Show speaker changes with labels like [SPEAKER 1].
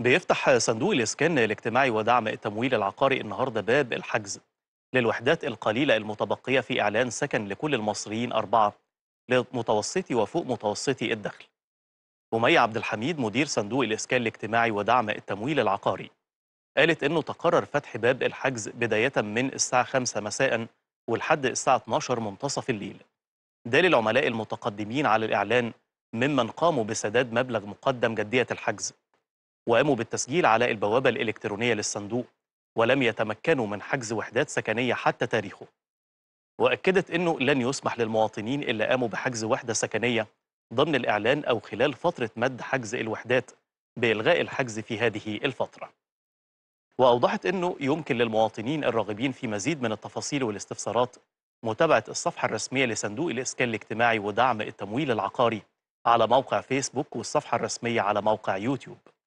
[SPEAKER 1] بيفتح صندوق الإسكان الاجتماعي ودعم التمويل العقاري النهاردة باب الحجز للوحدات القليلة المتبقية في إعلان سكن لكل المصريين أربعة لمتوسطي وفوق متوسطي الدخل أمية عبد الحميد مدير صندوق الإسكان الاجتماعي ودعم التمويل العقاري قالت أنه تقرر فتح باب الحجز بداية من الساعة 5 مساء ولحد الساعة 12 منتصف الليل ده للعملاء المتقدمين على الإعلان ممن قاموا بسداد مبلغ مقدم جدية الحجز وقاموا بالتسجيل على البوابة الإلكترونية للصندوق ولم يتمكنوا من حجز وحدات سكنية حتى تاريخه وأكدت أنه لن يسمح للمواطنين اللي قاموا بحجز وحدة سكنية ضمن الإعلان أو خلال فترة مد حجز الوحدات بإلغاء الحجز في هذه الفترة وأوضحت أنه يمكن للمواطنين الراغبين في مزيد من التفاصيل والاستفسارات متابعة الصفحة الرسمية لصندوق الإسكان الاجتماعي ودعم التمويل العقاري على موقع فيسبوك والصفحة الرسمية على موقع يوتيوب